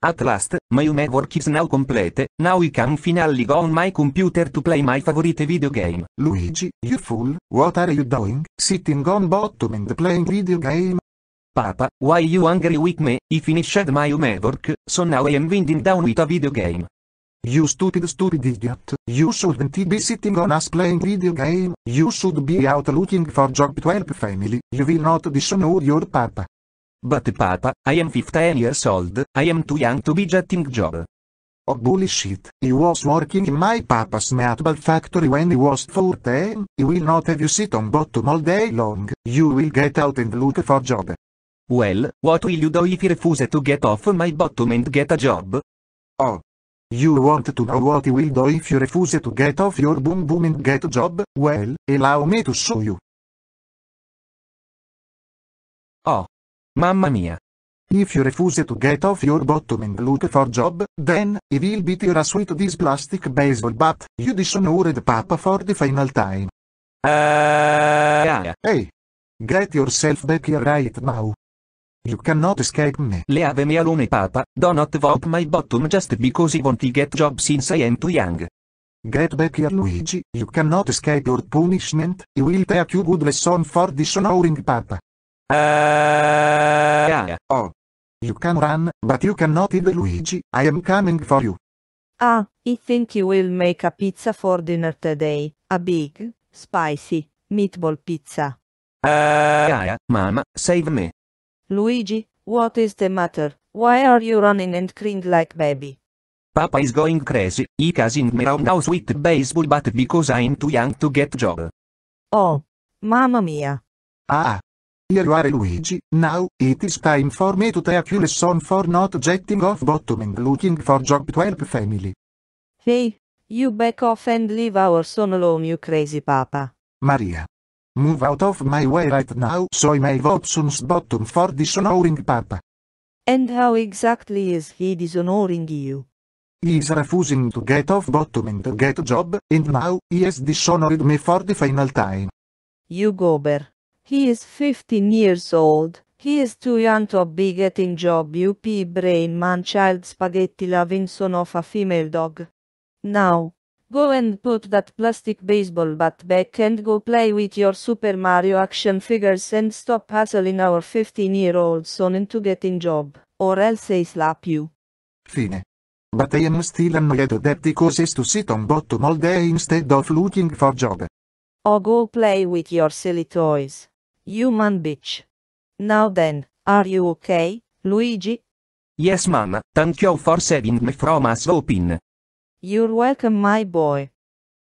At last, my homework is now complete, now I can finally go on my computer to play my favorite video game. Luigi, you fool, what are you doing, sitting on bottom and playing video game? Papa, why you angry with me, I finished my homework, so now I am winding down with a video game. You stupid stupid idiot, you shouldn't be sitting on us playing video game, you should be out looking for job to help family, you will not dishonor your papa. But Papa, I am 15 years old, I am too young to be getting job. Oh bullshit, he was working in my papa's meatball factory when he was 14, he will not have you sit on bottom all day long, you will get out and look for job. Well, what will you do if you refuse to get off my bottom and get a job? Oh. You want to know what he will do if you refuse to get off your boom boom and get a job? Well, allow me to show you. Oh. Mamma mia. If you refuse to get off your bottom and look for job, then, he will beat your ass with this plastic baseball bat, you dishonored papa for the final time. Uh, yeah. Hey! Get yourself back here right now. You cannot escape me. Leave me alone papa, do not vop my bottom just because I want to get job since I am too young. Get back here Luigi, you cannot escape your punishment, I will take you good lesson for dishonoring papa. Uh, can run, but you cannot eat Luigi, I am coming for you. Ah, I think you will make a pizza for dinner today, a big, spicy, meatball pizza. Uh, yeah, mama, save me. Luigi, what is the matter? Why are you running and crying like baby? Papa is going crazy, he casing me around house with baseball bat because I'm too young to get job. Oh, mamma mia. Ah, here you are Luigi, now, it is time for me to take you lesson for not jetting off bottom and looking for job to help family. Hey, you back off and leave our son alone you crazy papa. Maria. Move out of my way right now so I may vote son's bottom for dishonoring papa. And how exactly is he dishonoring you? He is refusing to get off bottom and get job, and now, he has dishonored me for the final time. You gober. He is 15 years old. He is too young to be getting job UP brain man child spaghetti loving son of a female dog. Now, go and put that plastic baseball bat back and go play with your Super Mario action figures and stop hassling our 15 year old son into getting job, or else I slap you. Fine. But I am still annoyed that because is to sit on bottom all day instead of looking for job. Or go play with your silly toys. Human bitch. Now then, are you okay, Luigi? Yes, ma'am. Thank you for saving me from a sloping. You're welcome, my boy.